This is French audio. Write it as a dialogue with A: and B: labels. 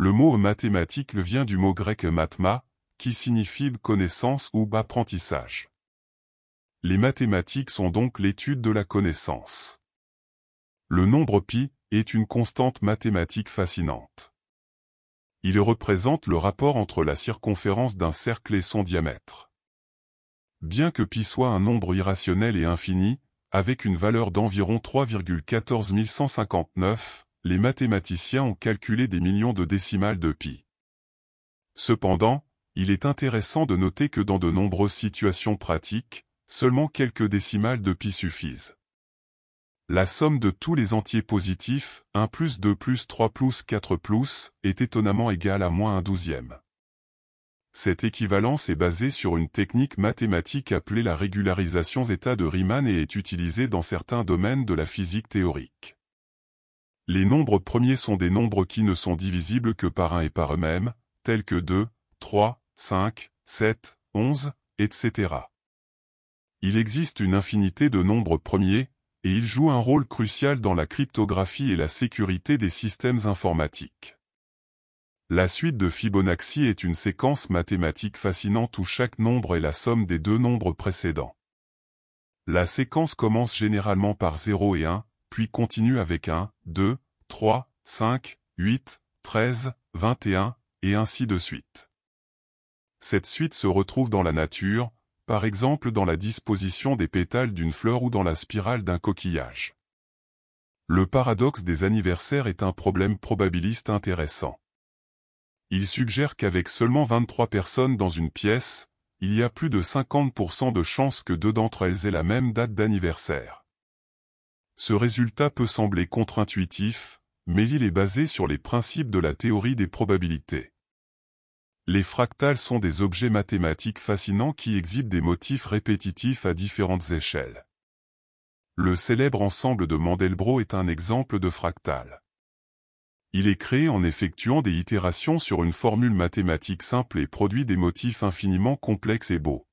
A: Le mot mathématique vient du mot grec mathma, qui signifie connaissance ou apprentissage. Les mathématiques sont donc l'étude de la connaissance. Le nombre pi est une constante mathématique fascinante. Il représente le rapport entre la circonférence d'un cercle et son diamètre. Bien que pi soit un nombre irrationnel et infini, avec une valeur d'environ 3,14159, les mathématiciens ont calculé des millions de décimales de pi. Cependant, il est intéressant de noter que dans de nombreuses situations pratiques, seulement quelques décimales de pi suffisent. La somme de tous les entiers positifs, 1 plus 2 plus 3 plus 4 plus, est étonnamment égale à moins un douzième. Cette équivalence est basée sur une technique mathématique appelée la régularisation zeta de Riemann et est utilisée dans certains domaines de la physique théorique. Les nombres premiers sont des nombres qui ne sont divisibles que par un et par eux-mêmes, tels que 2, 3, 5, 7, 11, etc. Il existe une infinité de nombres premiers, et ils jouent un rôle crucial dans la cryptographie et la sécurité des systèmes informatiques. La suite de Fibonacci est une séquence mathématique fascinante où chaque nombre est la somme des deux nombres précédents. La séquence commence généralement par 0 et 1, puis continue avec 1, 2, 3, 5, 8, 13, 21, et ainsi de suite. Cette suite se retrouve dans la nature, par exemple dans la disposition des pétales d'une fleur ou dans la spirale d'un coquillage. Le paradoxe des anniversaires est un problème probabiliste intéressant. Il suggère qu'avec seulement 23 personnes dans une pièce, il y a plus de 50% de chances que deux d'entre elles aient la même date d'anniversaire. Ce résultat peut sembler contre-intuitif, mais il est basé sur les principes de la théorie des probabilités. Les fractales sont des objets mathématiques fascinants qui exhibent des motifs répétitifs à différentes échelles. Le célèbre ensemble de Mandelbrot est un exemple de fractal. Il est créé en effectuant des itérations sur une formule mathématique simple et produit des motifs infiniment complexes et beaux.